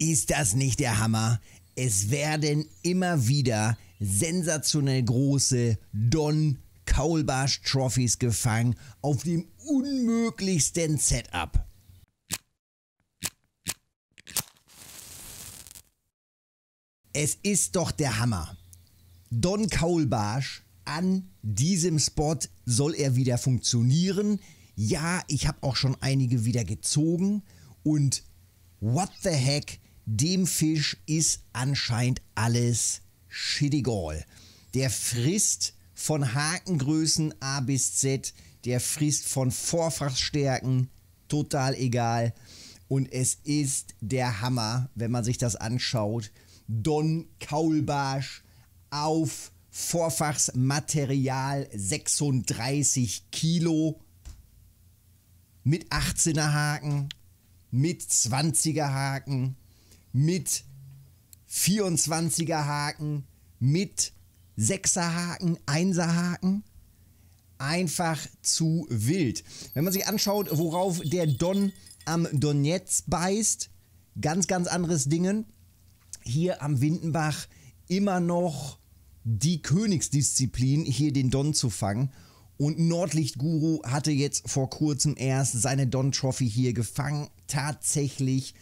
Ist das nicht der Hammer? Es werden immer wieder sensationell große Don Kaulbarsch Trophies gefangen auf dem unmöglichsten Setup. Es ist doch der Hammer. Don Kaulbarsch an diesem Spot soll er wieder funktionieren. Ja, ich habe auch schon einige wieder gezogen und what the heck, dem Fisch ist anscheinend alles schittigal. Der frisst von Hakengrößen A bis Z, der frisst von Vorfachstärken, total egal. Und es ist der Hammer, wenn man sich das anschaut. Don Kaulbarsch auf Vorfachsmaterial 36 Kilo mit 18er Haken, mit 20er Haken, mit 24er Haken, mit 6er Haken, 1er Haken. Einfach zu wild. Wenn man sich anschaut, worauf der Don am Donetsk beißt, ganz, ganz anderes Dingen. Hier am Windenbach immer noch die Königsdisziplin, hier den Don zu fangen. Und Nordlichtguru hatte jetzt vor kurzem erst seine Don Trophy hier gefangen. Tatsächlich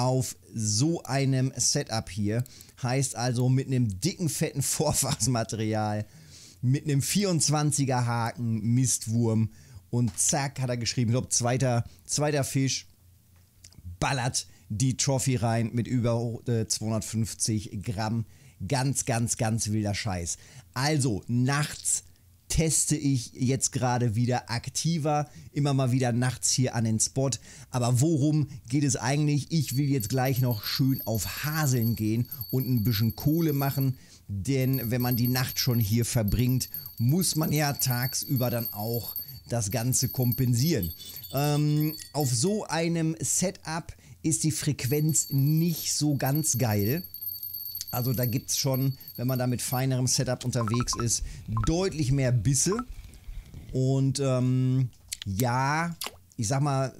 auf so einem Setup hier. Heißt also mit einem dicken, fetten Vorfachsmaterial, mit einem 24er Haken, Mistwurm und zack hat er geschrieben, ich glaube zweiter, zweiter Fisch, ballert die Trophy rein mit über 250 äh, Gramm. Ganz, ganz, ganz wilder Scheiß. Also nachts teste ich jetzt gerade wieder aktiver, immer mal wieder nachts hier an den Spot. Aber worum geht es eigentlich? Ich will jetzt gleich noch schön auf Haseln gehen und ein bisschen Kohle machen, denn wenn man die Nacht schon hier verbringt, muss man ja tagsüber dann auch das Ganze kompensieren. Ähm, auf so einem Setup ist die Frequenz nicht so ganz geil. Also da gibt es schon, wenn man da mit feinerem Setup unterwegs ist, deutlich mehr Bisse. Und ähm, ja, ich sag mal,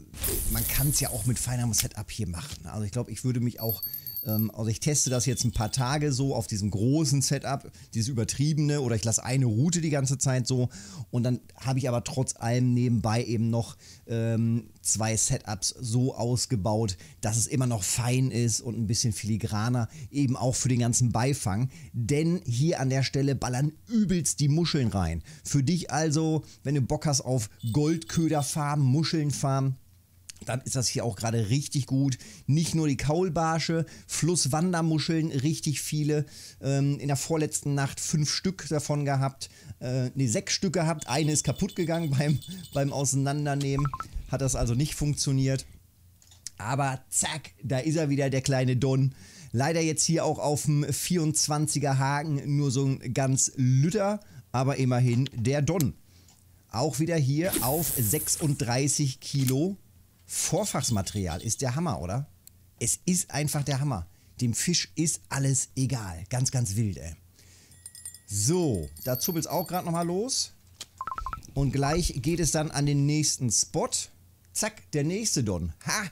man kann es ja auch mit feinerem Setup hier machen. Also ich glaube, ich würde mich auch ähm, also ich teste das jetzt ein paar Tage so auf diesem großen Setup, dieses übertriebene oder ich lasse eine Route die ganze Zeit so und dann habe ich aber trotz allem nebenbei eben noch ähm, zwei Setups so ausgebaut, dass es immer noch fein ist und ein bisschen filigraner, eben auch für den ganzen Beifang, denn hier an der Stelle ballern übelst die Muscheln rein. Für dich also, wenn du Bock hast auf Goldköderfarmen, Muschelnfarmen, dann ist das hier auch gerade richtig gut. Nicht nur die Kaulbarsche, Flusswandermuscheln, richtig viele. Ähm, in der vorletzten Nacht fünf Stück davon gehabt. Äh, ne, sechs Stück gehabt. Eine ist kaputt gegangen beim, beim Auseinandernehmen. Hat das also nicht funktioniert. Aber zack, da ist er wieder, der kleine Don. Leider jetzt hier auch auf dem 24er Haken nur so ein ganz Lütter, aber immerhin der Don. Auch wieder hier auf 36 Kilo Vorfachsmaterial ist der Hammer, oder? Es ist einfach der Hammer. Dem Fisch ist alles egal. Ganz, ganz wild, ey. So, da zuppelt es auch gerade nochmal los. Und gleich geht es dann an den nächsten Spot. Zack, der nächste Don. Ha!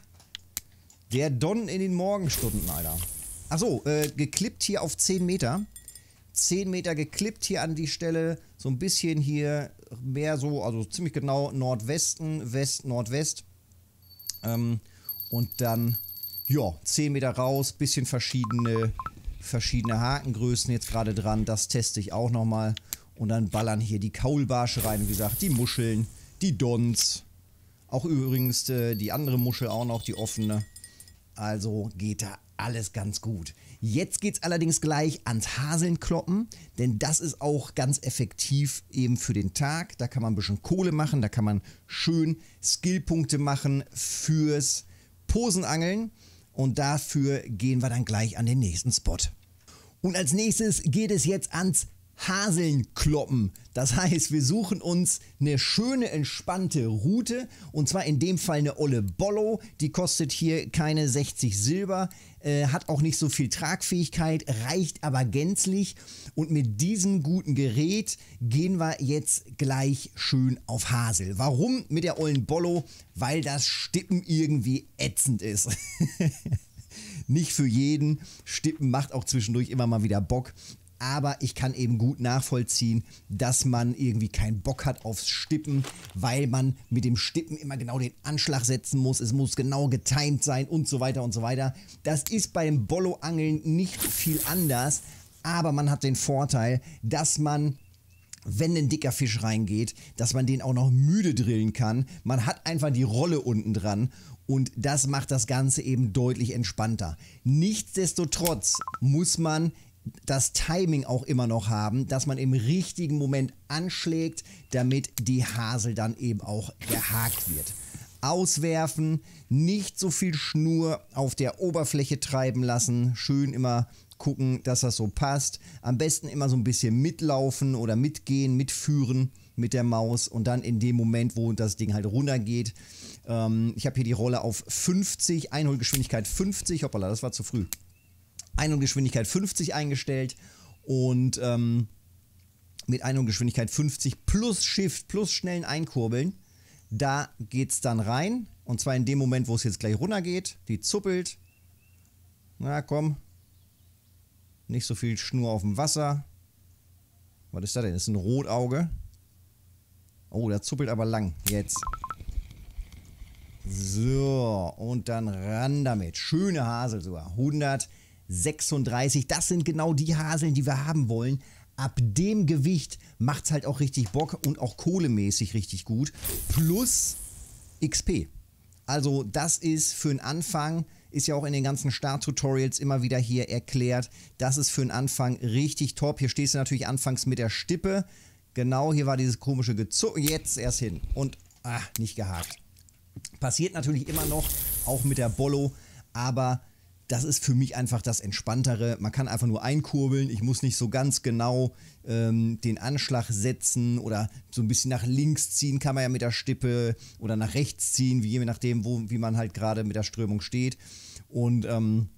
Der Don in den Morgenstunden, Alter. Achso, äh, geklippt hier auf 10 Meter. 10 Meter geklippt hier an die Stelle. So ein bisschen hier mehr so, also ziemlich genau Nordwesten, West, Nordwest. Ähm, und dann, ja, 10 Meter raus, bisschen verschiedene, verschiedene Hakengrößen jetzt gerade dran. Das teste ich auch nochmal. Und dann ballern hier die Kaulbarsche rein, wie gesagt, die Muscheln, die Dons. Auch übrigens äh, die andere Muschel auch noch, die offene. Also geht da alles ganz gut. Jetzt geht es allerdings gleich ans Haselnkloppen, denn das ist auch ganz effektiv eben für den Tag. Da kann man ein bisschen Kohle machen, da kann man schön Skillpunkte machen fürs Posenangeln und dafür gehen wir dann gleich an den nächsten Spot. Und als nächstes geht es jetzt ans Haseln kloppen. Das heißt, wir suchen uns eine schöne, entspannte Route. Und zwar in dem Fall eine Olle Bollo. Die kostet hier keine 60 Silber, äh, hat auch nicht so viel Tragfähigkeit, reicht aber gänzlich. Und mit diesem guten Gerät gehen wir jetzt gleich schön auf Hasel. Warum mit der Ollen Bollo? Weil das Stippen irgendwie ätzend ist. nicht für jeden. Stippen macht auch zwischendurch immer mal wieder Bock aber ich kann eben gut nachvollziehen, dass man irgendwie keinen Bock hat aufs Stippen, weil man mit dem Stippen immer genau den Anschlag setzen muss, es muss genau getimed sein und so weiter und so weiter. Das ist beim Bollo-Angeln nicht viel anders, aber man hat den Vorteil, dass man wenn ein dicker Fisch reingeht, dass man den auch noch müde drillen kann. Man hat einfach die Rolle unten dran und das macht das Ganze eben deutlich entspannter. Nichtsdestotrotz muss man das Timing auch immer noch haben, dass man im richtigen Moment anschlägt, damit die Hasel dann eben auch gehakt wird. Auswerfen, nicht so viel Schnur auf der Oberfläche treiben lassen, schön immer gucken, dass das so passt. Am besten immer so ein bisschen mitlaufen oder mitgehen, mitführen mit der Maus und dann in dem Moment, wo das Ding halt runtergeht. Ähm, ich habe hier die Rolle auf 50, Einholgeschwindigkeit 50. Hoppala, das war zu früh. Ein- und Geschwindigkeit 50 eingestellt und ähm, mit Geschwindigkeit 50 plus Shift plus schnellen Einkurbeln, da geht es dann rein. Und zwar in dem Moment, wo es jetzt gleich runtergeht. Die zuppelt. Na komm. Nicht so viel Schnur auf dem Wasser. Was ist da denn? Das ist ein Rotauge. Oh, der zuppelt aber lang. Jetzt. So, und dann ran damit. Schöne Hasel sogar. 100 36. Das sind genau die Haseln, die wir haben wollen. Ab dem Gewicht macht es halt auch richtig Bock und auch kohlemäßig richtig gut. Plus XP. Also das ist für einen Anfang, ist ja auch in den ganzen Start-Tutorials immer wieder hier erklärt, das ist für einen Anfang richtig top. Hier stehst du natürlich anfangs mit der Stippe. Genau, hier war dieses komische Gezogen. Jetzt erst hin. Und, ah, nicht gehakt. Passiert natürlich immer noch, auch mit der Bollo, aber das ist für mich einfach das Entspanntere. Man kann einfach nur einkurbeln. Ich muss nicht so ganz genau ähm, den Anschlag setzen oder so ein bisschen nach links ziehen kann man ja mit der Stippe oder nach rechts ziehen, wie je nachdem, wo, wie man halt gerade mit der Strömung steht. Und ähm,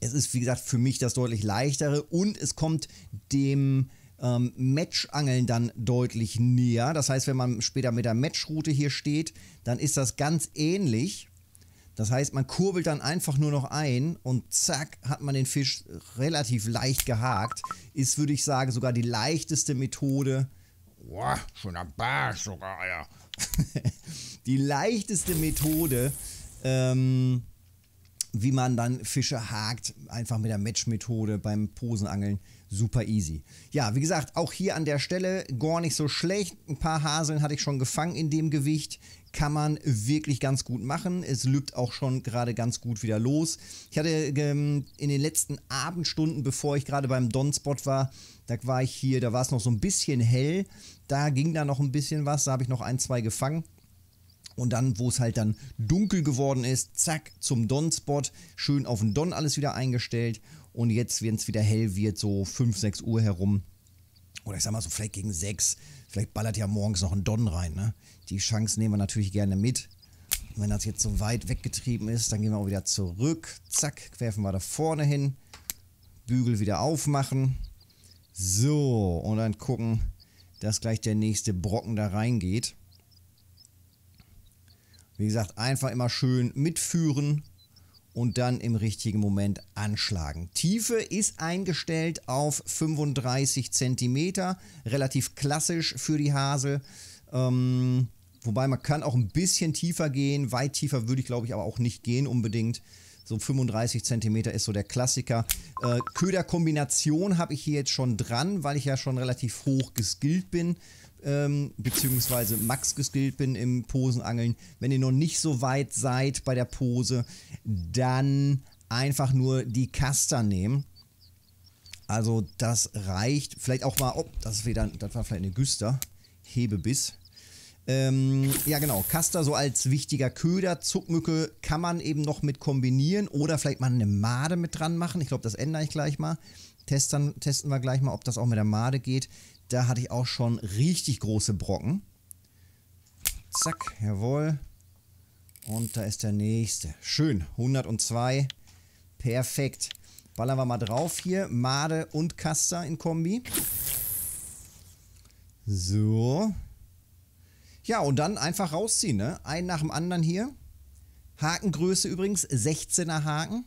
es ist, wie gesagt, für mich das deutlich leichtere und es kommt dem ähm, Matchangeln dann deutlich näher. Das heißt, wenn man später mit der Matchroute hier steht, dann ist das ganz ähnlich das heißt, man kurbelt dann einfach nur noch ein und zack, hat man den Fisch relativ leicht gehakt. Ist, würde ich sagen, sogar die leichteste Methode. Boah, schon am Barsch sogar, ja. die leichteste Methode, ähm, wie man dann Fische hakt, einfach mit der Match-Methode beim Posenangeln. Super easy. Ja, wie gesagt, auch hier an der Stelle gar nicht so schlecht. Ein paar Haseln hatte ich schon gefangen in dem Gewicht kann man wirklich ganz gut machen. Es lübt auch schon gerade ganz gut wieder los. Ich hatte ähm, in den letzten Abendstunden, bevor ich gerade beim Don-Spot war, da war ich hier, da war es noch so ein bisschen hell. Da ging da noch ein bisschen was. Da habe ich noch ein, zwei gefangen. Und dann, wo es halt dann dunkel geworden ist, zack, zum Don-Spot. Schön auf den Don alles wieder eingestellt. Und jetzt, wenn es wieder hell wird, so 5, 6 Uhr herum, oder ich sag mal so vielleicht gegen 6, Vielleicht ballert ja morgens noch ein Don rein. Ne? Die Chance nehmen wir natürlich gerne mit. Wenn das jetzt so weit weggetrieben ist, dann gehen wir auch wieder zurück. Zack, werfen wir da vorne hin. Bügel wieder aufmachen. So, und dann gucken, dass gleich der nächste Brocken da reingeht. Wie gesagt, einfach immer schön mitführen und dann im richtigen Moment anschlagen. Tiefe ist eingestellt auf 35 cm, relativ klassisch für die Hase. Ähm, wobei man kann auch ein bisschen tiefer gehen, weit tiefer würde ich glaube ich aber auch nicht gehen unbedingt. So 35 cm ist so der Klassiker. Äh, Köderkombination habe ich hier jetzt schon dran, weil ich ja schon relativ hoch geskillt bin. Ähm, beziehungsweise Max geskillt bin im Posenangeln. Wenn ihr noch nicht so weit seid bei der Pose, dann einfach nur die Caster nehmen. Also das reicht. Vielleicht auch mal, oh, das, wieder, das war vielleicht eine Güster. Hebebiss. Ähm, ja, genau. Kaster so als wichtiger Köder. Zuckmücke kann man eben noch mit kombinieren oder vielleicht mal eine Made mit dran machen. Ich glaube, das ändere ich gleich mal. Testen, testen wir gleich mal, ob das auch mit der Made geht. Da hatte ich auch schon richtig große Brocken. Zack, jawohl. Und da ist der nächste. Schön, 102. Perfekt. Ballern wir mal drauf hier. Made und Kaster in Kombi. So, ja, und dann einfach rausziehen, ne? Einen nach dem anderen hier. Hakengröße übrigens, 16er Haken.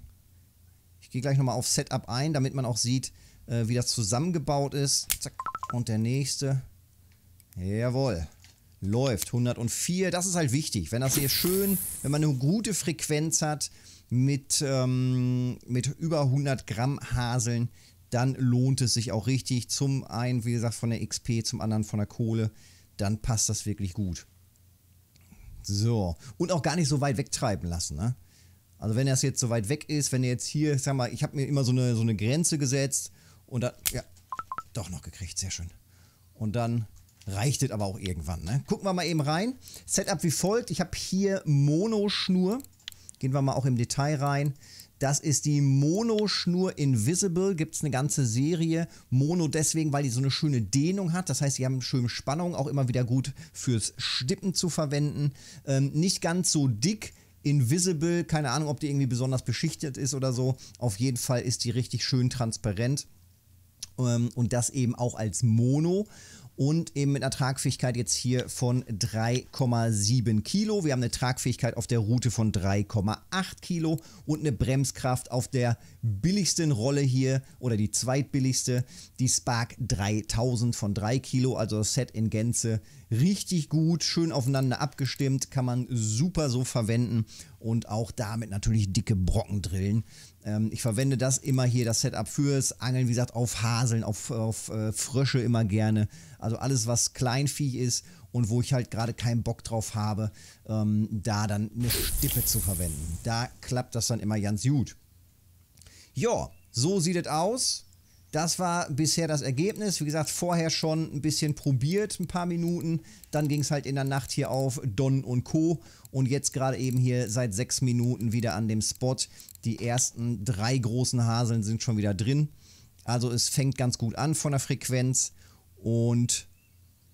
Ich gehe gleich nochmal auf Setup ein, damit man auch sieht, äh, wie das zusammengebaut ist. Zack. Und der nächste. Jawohl. Läuft. 104. Das ist halt wichtig. Wenn das hier schön, wenn man eine gute Frequenz hat mit, ähm, mit über 100 Gramm Haseln, dann lohnt es sich auch richtig. Zum einen, wie gesagt, von der XP, zum anderen von der Kohle dann passt das wirklich gut. So. Und auch gar nicht so weit wegtreiben lassen, ne? Also wenn das jetzt so weit weg ist, wenn ihr jetzt hier, sag mal, ich habe mir immer so eine, so eine Grenze gesetzt und dann, ja, doch noch gekriegt, sehr schön. Und dann reicht es aber auch irgendwann, ne? Gucken wir mal eben rein. Setup wie folgt, ich habe hier Monoschnur. Gehen wir mal auch im Detail rein. Das ist die Mono-Schnur Invisible. Gibt es eine ganze Serie. Mono deswegen, weil die so eine schöne Dehnung hat. Das heißt, sie haben schöne Spannung, auch immer wieder gut fürs Stippen zu verwenden. Ähm, nicht ganz so dick. Invisible, keine Ahnung, ob die irgendwie besonders beschichtet ist oder so. Auf jeden Fall ist die richtig schön transparent. Ähm, und das eben auch als Mono und eben mit einer Tragfähigkeit jetzt hier von 3,7 Kilo. Wir haben eine Tragfähigkeit auf der Route von 3,8 Kilo und eine Bremskraft auf der billigsten Rolle hier oder die zweitbilligste, die Spark 3000 von 3 Kilo, also das Set in Gänze Richtig gut, schön aufeinander abgestimmt, kann man super so verwenden und auch damit natürlich dicke Brocken drillen. Ähm, ich verwende das immer hier, das Setup fürs Angeln, wie gesagt, auf Haseln, auf, auf äh, Frösche immer gerne. Also alles, was Kleinvieh ist und wo ich halt gerade keinen Bock drauf habe, ähm, da dann eine Stippe zu verwenden. Da klappt das dann immer ganz gut. Ja, so sieht es aus. Das war bisher das Ergebnis. Wie gesagt, vorher schon ein bisschen probiert, ein paar Minuten. Dann ging es halt in der Nacht hier auf Don und Co. Und jetzt gerade eben hier seit sechs Minuten wieder an dem Spot. Die ersten drei großen Haseln sind schon wieder drin. Also es fängt ganz gut an von der Frequenz und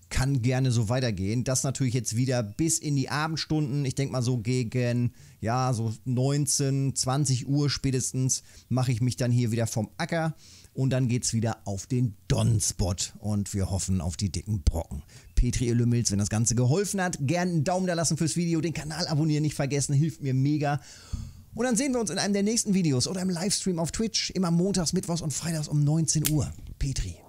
kann gerne so weitergehen. Das natürlich jetzt wieder bis in die Abendstunden. Ich denke mal so gegen, ja, so 19, 20 Uhr spätestens mache ich mich dann hier wieder vom Acker und dann geht's wieder auf den Don-Spot. Und wir hoffen auf die dicken Brocken. Petri Lümmels, wenn das Ganze geholfen hat, gerne einen Daumen da lassen fürs Video. Den Kanal abonnieren nicht vergessen, hilft mir mega. Und dann sehen wir uns in einem der nächsten Videos oder im Livestream auf Twitch. Immer montags, mittwochs und freitags um 19 Uhr. Petri.